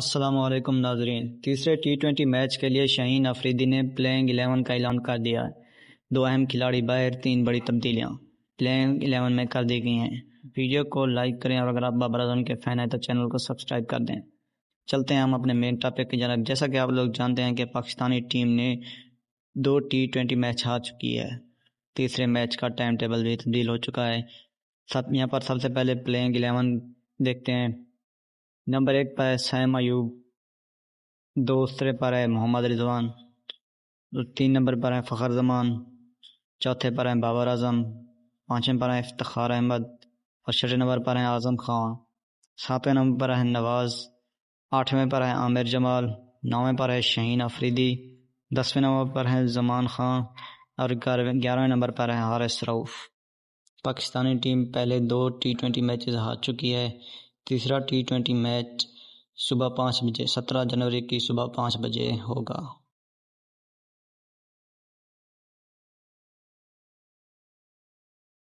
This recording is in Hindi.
असलम नाजरीन तीसरे टी ट्वेंटी मैच के लिए शहीन अफरीदी ने प्लेइंग एलेवन का ऐलान कर दिया है दो अहम खिलाड़ी बाहर तीन बड़ी तब्दीलियाँ प्लेइंग एलेवन में कर दी गई हैं वीडियो को लाइक करें और अगर आप बाबराजन के फ़ैन हैं तो चैनल को सब्सक्राइब कर दें चलते हैं हम अपने मेन टॉपिक की जानक जैसा कि आप लोग जानते हैं कि पाकिस्तानी टीम ने दो टी ट्वेंटी मैच हार चुकी है तीसरे मैच का टाइम टेबल भी तब्दील हो चुका है सब यहाँ पर सबसे पहले प्लेइंग एलेवन देखते हैं नंबर एक पर है सैम अयूब दूसरे पर है मोहम्मद रिजवान तीन नंबर पर हैं फ़खर जमान चौथे पर हैं बाबर अजम पाँचवें पर हैं इफ्तार अहमद और छठे नंबर पर हैं आज़म खान सातवें नंबर पर हैं नवाज़ आठवें पर हैं आमिर जमाल नौवें पर है शहीन अफरीदी दसवें नंबर पर हैं जमान खान और ग्यारहवें नंबर पर हैं हारिस रऊफ़ पाकिस्तानी टीम पहले दो टी ट्वेंटी मैचेस हार चुकी है तीसरा टी ट्वेंटी मैच सुबह पाँच बजे सत्रह जनवरी की सुबह पाँच बजे होगा